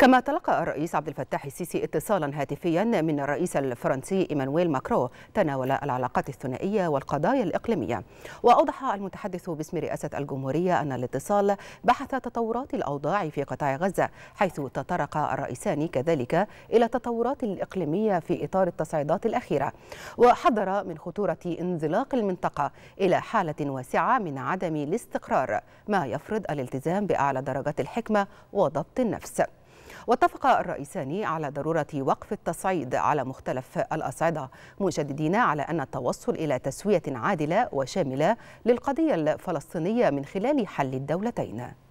كما تلقى الرئيس عبد الفتاح السيسي اتصالا هاتفيا من الرئيس الفرنسي إيمانويل ماكرو تناول العلاقات الثنائية والقضايا الإقليمية وأوضح المتحدث باسم رئاسة الجمهورية أن الاتصال بحث تطورات الأوضاع في قطاع غزة حيث تطرق الرئيسان كذلك إلى التطورات الإقليمية في إطار التصعيدات الأخيرة وحذر من خطورة انزلاق المنطقة إلى حالة واسعة من عدم الاستقرار ما يفرض الالتزام بأعلى درجات الحكمة وضبط النفس واتفق الرئيسان على ضرورة وقف التصعيد على مختلف الأصعدة مشددين على أن التوصل إلى تسوية عادلة وشاملة للقضية الفلسطينية من خلال حل الدولتين